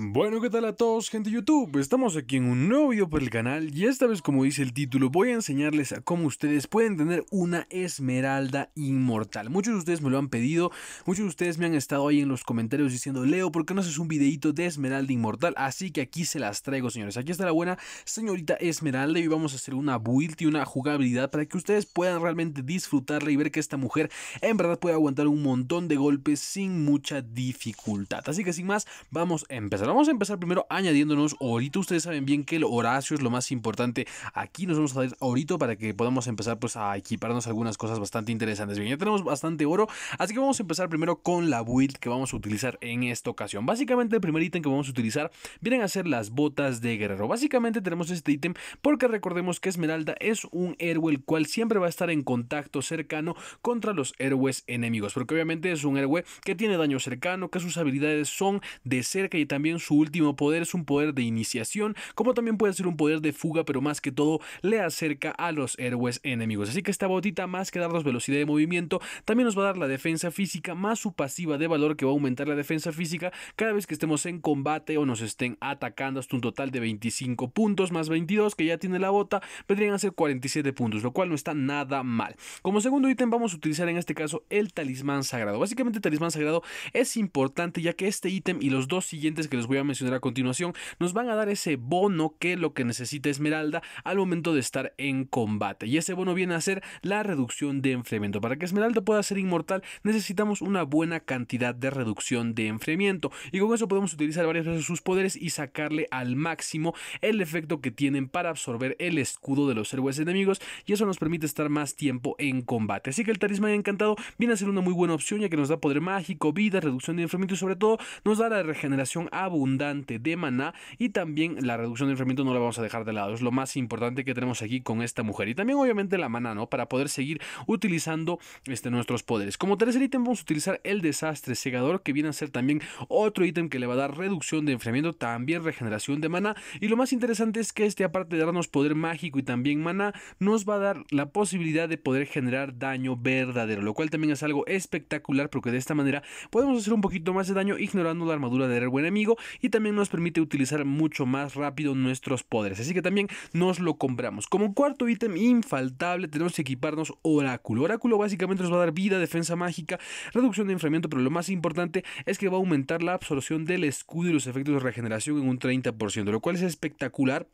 Bueno, ¿qué tal a todos, gente de YouTube? Estamos aquí en un nuevo video para el canal y esta vez, como dice el título, voy a enseñarles a cómo ustedes pueden tener una esmeralda inmortal. Muchos de ustedes me lo han pedido, muchos de ustedes me han estado ahí en los comentarios diciendo, Leo, ¿por qué no haces un videito de esmeralda inmortal? Así que aquí se las traigo, señores. Aquí está la buena señorita esmeralda y vamos a hacer una build y una jugabilidad para que ustedes puedan realmente disfrutarla y ver que esta mujer en verdad puede aguantar un montón de golpes sin mucha dificultad. Así que sin más, vamos a empezar vamos a empezar primero añadiéndonos orito. Ustedes saben bien que el Horacio es lo más importante. Aquí nos vamos a dar orito para que podamos empezar pues a equiparnos algunas cosas bastante interesantes. Bien, ya tenemos bastante oro, así que vamos a empezar primero con la build que vamos a utilizar en esta ocasión. Básicamente el primer ítem que vamos a utilizar vienen a ser las botas de guerrero. Básicamente tenemos este ítem porque recordemos que Esmeralda es un héroe el cual siempre va a estar en contacto cercano contra los héroes enemigos. Porque obviamente es un héroe que tiene daño cercano, que sus habilidades son de cerca y también su último poder es un poder de iniciación, como también puede ser un poder de fuga, pero más que todo le acerca a los héroes enemigos. Así que esta botita, más que darnos velocidad de movimiento, también nos va a dar la defensa física más su pasiva de valor que va a aumentar la defensa física cada vez que estemos en combate o nos estén atacando hasta un total de 25 puntos más 22 que ya tiene la bota, vendrían a ser 47 puntos, lo cual no está nada mal. Como segundo ítem vamos a utilizar en este caso el talismán sagrado. Básicamente el talismán sagrado es importante ya que este ítem y los dos siguientes que les voy a mencionar a continuación, nos van a dar ese bono que lo que necesita Esmeralda al momento de estar en combate. Y ese bono viene a ser la reducción de enfriamiento. Para que Esmeralda pueda ser inmortal necesitamos una buena cantidad de reducción de enfriamiento. Y con eso podemos utilizar varias veces sus poderes y sacarle al máximo el efecto que tienen para absorber el escudo de los héroes enemigos. Y eso nos permite estar más tiempo en combate. Así que el talismán encantado viene a ser una muy buena opción ya que nos da poder mágico, vida, reducción de enfriamiento y sobre todo nos da la regeneración a abundante de maná y también la reducción de enfriamiento no la vamos a dejar de lado. Es lo más importante que tenemos aquí con esta mujer. Y también obviamente la maná, ¿no? Para poder seguir utilizando este, nuestros poderes. Como tercer ítem vamos a utilizar el desastre segador que viene a ser también otro ítem que le va a dar reducción de enfriamiento, también regeneración de maná. Y lo más interesante es que este aparte de darnos poder mágico y también maná, nos va a dar la posibilidad de poder generar daño verdadero, lo cual también es algo espectacular porque de esta manera podemos hacer un poquito más de daño ignorando la armadura del buen enemigo y también nos permite utilizar mucho más rápido nuestros poderes. Así que también nos lo compramos. Como cuarto ítem infaltable tenemos que equiparnos Oráculo. Oráculo básicamente nos va a dar vida, defensa mágica, reducción de enfriamiento, pero lo más importante es que va a aumentar la absorción del escudo y los efectos de regeneración en un 30%, lo cual es espectacular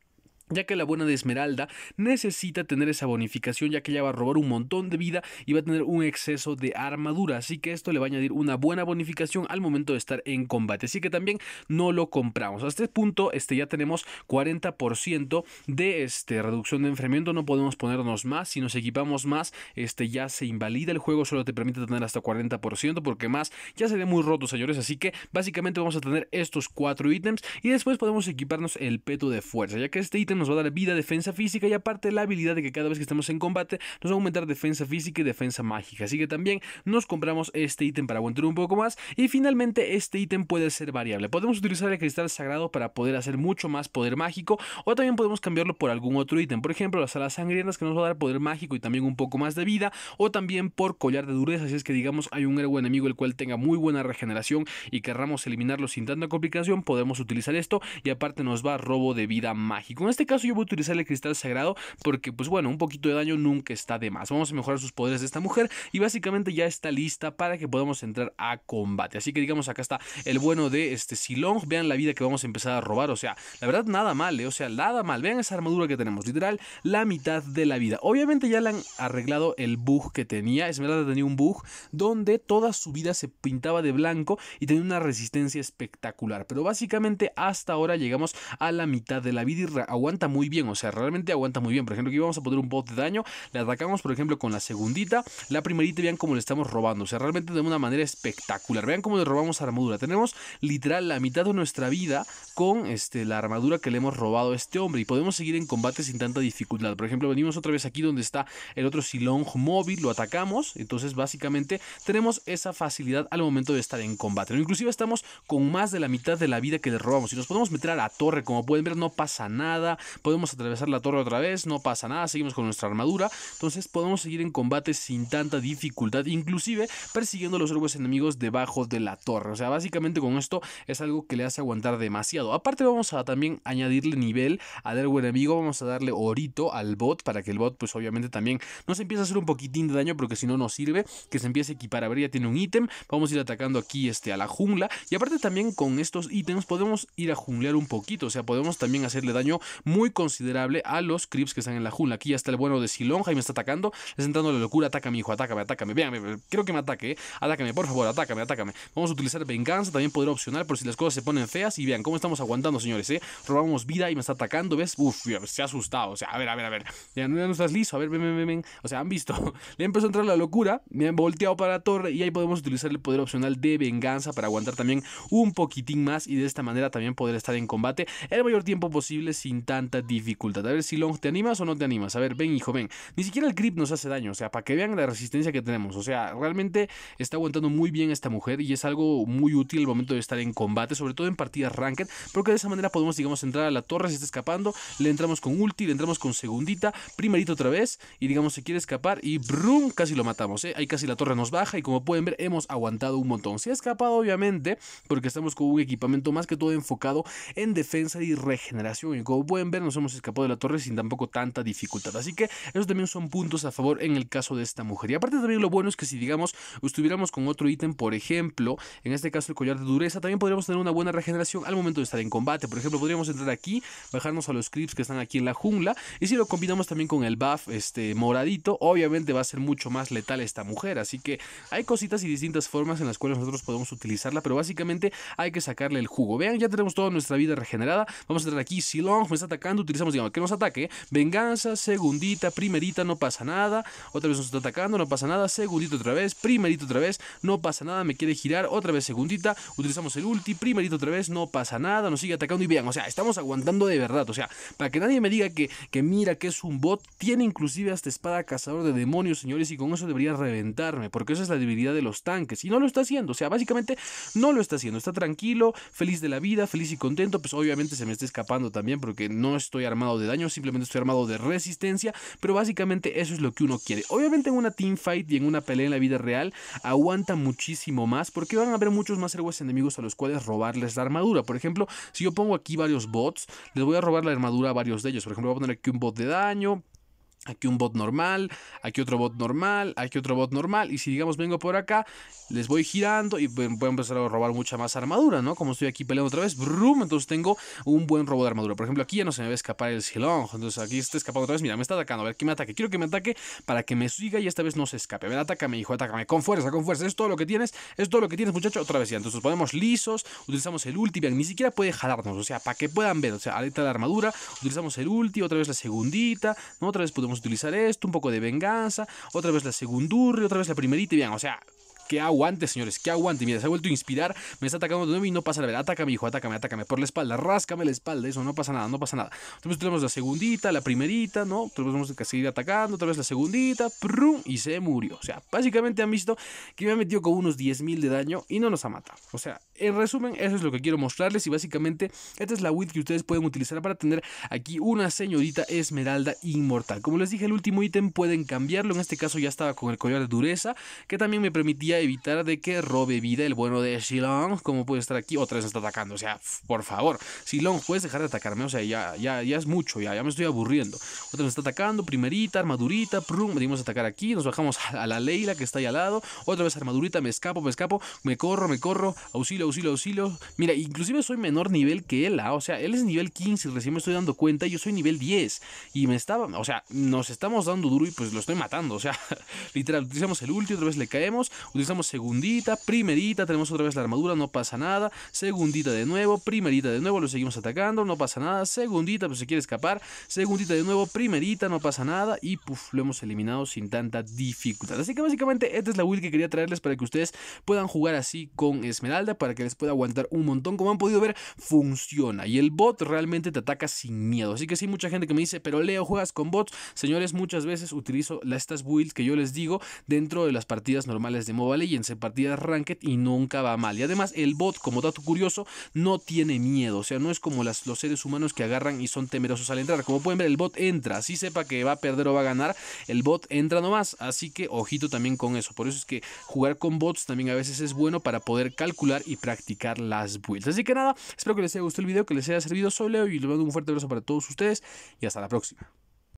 ya que la buena de Esmeralda necesita tener esa bonificación ya que ella va a robar un montón de vida y va a tener un exceso de armadura, así que esto le va a añadir una buena bonificación al momento de estar en combate, así que también no lo compramos. Hasta este punto este, ya tenemos 40% de este, reducción de enfriamiento, no podemos ponernos más, si nos equipamos más este, ya se invalida el juego, solo te permite tener hasta 40% porque más ya ve muy roto señores, así que básicamente vamos a tener estos cuatro ítems y después podemos equiparnos el peto de fuerza, ya que este ítem nos va a dar vida, defensa física y aparte la habilidad de que cada vez que estemos en combate nos va a aumentar defensa física y defensa mágica. Así que también nos compramos este ítem para aguantar un poco más. Y finalmente este ítem puede ser variable. Podemos utilizar el cristal sagrado para poder hacer mucho más poder mágico o también podemos cambiarlo por algún otro ítem. Por ejemplo, las alas sangrientas que nos va a dar poder mágico y también un poco más de vida o también por collar de dureza. Si es que digamos hay un héroe enemigo el cual tenga muy buena regeneración y querramos eliminarlo sin tanta complicación, podemos utilizar esto y aparte nos va robo de vida mágico. En este este caso yo voy a utilizar el cristal sagrado porque, pues bueno, un poquito de daño nunca está de más. Vamos a mejorar sus poderes de esta mujer y básicamente ya está lista para que podamos entrar a combate. Así que digamos, acá está el bueno de este Silong. Vean la vida que vamos a empezar a robar. O sea, la verdad, nada mal, ¿eh? o sea, nada mal. Vean esa armadura que tenemos, literal, la mitad de la vida. Obviamente ya le han arreglado el bug que tenía. es verdad tenía un bug donde toda su vida se pintaba de blanco y tenía una resistencia espectacular. Pero básicamente hasta ahora llegamos a la mitad de la vida y aguanta muy bien, o sea, realmente aguanta muy bien. Por ejemplo, aquí vamos a poner un bot de daño, le atacamos, por ejemplo, con la segundita, la primerita, vean cómo le estamos robando, o sea, realmente de una manera espectacular. Vean cómo le robamos armadura. Tenemos literal la mitad de nuestra vida con este, la armadura que le hemos robado a este hombre y podemos seguir en combate sin tanta dificultad. Por ejemplo, venimos otra vez aquí donde está el otro Silong móvil, lo atacamos, entonces básicamente tenemos esa facilidad al momento de estar en combate. Inclusive estamos con más de la mitad de la vida que le robamos. y nos podemos meter a la torre, como pueden ver, no pasa nada, podemos atravesar la torre otra vez, no pasa nada, seguimos con nuestra armadura, entonces podemos seguir en combate sin tanta dificultad, inclusive persiguiendo a los héroes enemigos debajo de la torre, o sea, básicamente con esto es algo que le hace aguantar demasiado. Aparte vamos a también añadirle nivel al héroe enemigo, vamos a darle orito al bot para que el bot pues obviamente también nos empiece a hacer un poquitín de daño porque si no no sirve, que se empiece a equipar, a ver, ya tiene un ítem, vamos a ir atacando aquí este a la jungla y aparte también con estos ítems podemos ir a junglear un poquito, o sea, podemos también hacerle daño muy considerable a los creeps que están en la jungla. Aquí ya está el bueno de y me está atacando, le está entrando la locura, ataca mi hijo, ataca, atácame, atácame, vean, eh, creo que me ataque, eh. atácame, por favor, atácame, atácame. Vamos a utilizar venganza, también poder opcional por si las cosas se ponen feas y vean cómo estamos aguantando, señores, eh. Robamos vida y me está atacando, ¿ves? Uf, se ha asustado, o sea, a ver, a ver, a ver, ya no, estás listo, a ver, ven, ven, ven, o sea, han visto, le empezó a entrar la locura, me han volteado para la torre y ahí podemos utilizar el poder opcional de venganza para aguantar también un poquitín más y de esta manera también poder estar en combate el mayor tiempo posible sin tan dificultad. A ver, si Long, ¿te animas o no te animas? A ver, ven, hijo, ven. Ni siquiera el grip nos hace daño, o sea, para que vean la resistencia que tenemos. O sea, realmente está aguantando muy bien esta mujer y es algo muy útil el momento de estar en combate, sobre todo en partidas ranked, porque de esa manera podemos, digamos, entrar a la torre si está escapando, le entramos con ulti, le entramos con segundita, primerito otra vez y, digamos, se quiere escapar y brum, casi lo matamos, ¿eh? Ahí casi la torre nos baja y como pueden ver, hemos aguantado un montón. Se ha escapado, obviamente, porque estamos con un equipamiento más que todo enfocado en defensa y regeneración y como pueden nos hemos escapado de la torre sin tampoco tanta dificultad. Así que esos también son puntos a favor en el caso de esta mujer. Y aparte también lo bueno es que si digamos estuviéramos con otro ítem, por ejemplo, en este caso el collar de dureza, también podríamos tener una buena regeneración al momento de estar en combate. Por ejemplo, podríamos entrar aquí, bajarnos a los creeps que están aquí en la jungla y si lo combinamos también con el buff este moradito, obviamente va a ser mucho más letal esta mujer. Así que hay cositas y distintas formas en las cuales nosotros podemos utilizarla, pero básicamente hay que sacarle el jugo. Vean, ya tenemos toda nuestra vida regenerada. Vamos a entrar aquí, Silong me está utilizamos, digamos, que nos ataque. Venganza, segundita, primerita, no pasa nada. Otra vez nos está atacando, no pasa nada. segundito otra vez, primerito otra vez, no pasa nada. Me quiere girar, otra vez segundita. Utilizamos el ulti, primerito otra vez, no pasa nada. Nos sigue atacando y vean, o sea, estamos aguantando de verdad. O sea, para que nadie me diga que, que mira que es un bot, tiene inclusive hasta espada cazador de demonios, señores, y con eso debería reventarme, porque esa es la debilidad de los tanques. Y no lo está haciendo, o sea, básicamente no lo está haciendo. Está tranquilo, feliz de la vida, feliz y contento. Pues obviamente se me está escapando también porque no no estoy armado de daño, simplemente estoy armado de resistencia, pero básicamente eso es lo que uno quiere. Obviamente en una team fight y en una pelea en la vida real aguanta muchísimo más porque van a haber muchos más héroes enemigos a los cuales robarles la armadura. Por ejemplo, si yo pongo aquí varios bots, les voy a robar la armadura a varios de ellos. Por ejemplo, voy a poner aquí un bot de daño, Aquí un bot normal, aquí otro bot normal, aquí otro bot normal. Y si digamos vengo por acá, les voy girando y voy a empezar a robar mucha más armadura, ¿no? Como estoy aquí peleando otra vez, brum, entonces tengo un buen robo de armadura. Por ejemplo, aquí ya no se me va a escapar el silón. Entonces aquí está escapando otra vez. Mira, me está atacando. A ver, que me ataque. Quiero que me ataque para que me siga y esta vez no se escape. A ver, atácame, hijo, atácame. Con fuerza, con fuerza. Es todo lo que tienes, es todo lo que tienes, muchacho. Otra vez ya. Entonces ponemos lisos, utilizamos el ulti. ni siquiera puede jalarnos. O sea, para que puedan ver. O sea, aleta de armadura, utilizamos el ulti, otra vez la segundita, Otra vez podemos utilizar esto, un poco de venganza, otra vez la segundurre, otra vez la primerita y bien, o sea, que aguante, señores, que aguante. Mira, se ha vuelto a inspirar, me está atacando de nuevo y no pasa nada. mi hijo, atácame, me por la espalda, ráscame la espalda, eso no pasa nada, no pasa nada. Entonces tenemos la segundita, la primerita, ¿no? Entonces vamos a seguir atacando, otra vez la segundita, prum, y se murió. O sea, básicamente han visto que me ha metido con unos 10.000 de daño y no nos ha matado. O sea, en resumen, eso es lo que quiero mostrarles y básicamente esta es la wit que ustedes pueden utilizar para tener aquí una señorita esmeralda inmortal. Como les dije, el último ítem pueden cambiarlo, en este caso ya estaba con el collar de dureza, que también me permitía evitar de que robe vida el bueno de Shilong. como puede estar aquí? Otra vez está atacando. O sea, por favor. Shilong, puedes dejar de atacarme. O sea, ya, ya, ya es mucho. Ya, ya me estoy aburriendo. Otra vez está atacando. Primerita, armadurita. Prum. Venimos a atacar aquí. Nos bajamos a la Leila que está ahí al lado. Otra vez armadurita. Me escapo, me escapo. Me corro, me corro. Auxilio, auxilio, auxilio. Mira, inclusive soy menor nivel que él. ¿ah? O sea, él es nivel 15 recién me estoy dando cuenta. Yo soy nivel 10. Y me estaba, o sea, nos estamos dando duro y pues lo estoy matando. O sea, literal, utilizamos el ulti. Otra vez le caemos usamos segundita, primerita, tenemos otra vez la armadura, no pasa nada. Segundita de nuevo, primerita de nuevo, lo seguimos atacando, no pasa nada. Segundita, pues se quiere escapar. Segundita de nuevo, primerita, no pasa nada. Y puff, lo hemos eliminado sin tanta dificultad. Así que básicamente esta es la build que quería traerles para que ustedes puedan jugar así con Esmeralda, para que les pueda aguantar un montón. Como han podido ver, funciona. Y el bot realmente te ataca sin miedo. Así que sí, mucha gente que me dice, pero Leo, juegas con bots. Señores, muchas veces utilizo estas builds que yo les digo dentro de las partidas normales de MOBA y Legends en partidas Ranked y nunca va mal. Y además el bot, como dato curioso, no tiene miedo. O sea, no es como los seres humanos que agarran y son temerosos al entrar. Como pueden ver, el bot entra. Así sepa que va a perder o va a ganar, el bot entra nomás. Así que ojito también con eso. Por eso es que jugar con bots también a veces es bueno para poder calcular y practicar las vueltas, Así que nada, espero que les haya gustado el video, que les haya servido. Soy Leo y les mando un fuerte abrazo para todos ustedes y hasta la próxima.